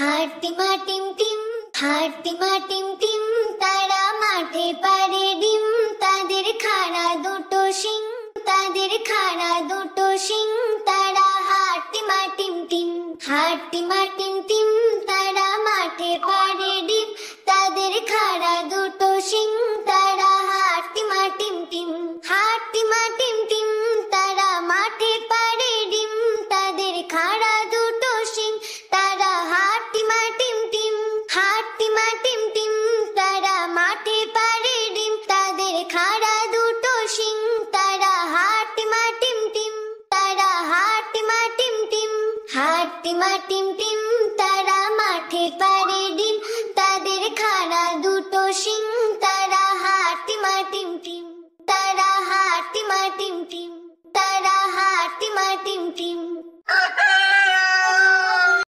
হাটিমা টিম টিম টিম টিম তারা মাঠে পারে ডিম তাদের খাড়া দুটো শিং তাদের খাড়া দুটো শিং তারা হাটিমা টিম টিম হাটিমা টিম তারা মা টিম টিম তারা মাঠে পারে ডিম তাদের খাড়া দুটো সিং তারা হাটি মা টিম টিম তারা হাটি মা টিম টিম হাটি মা টিম টিম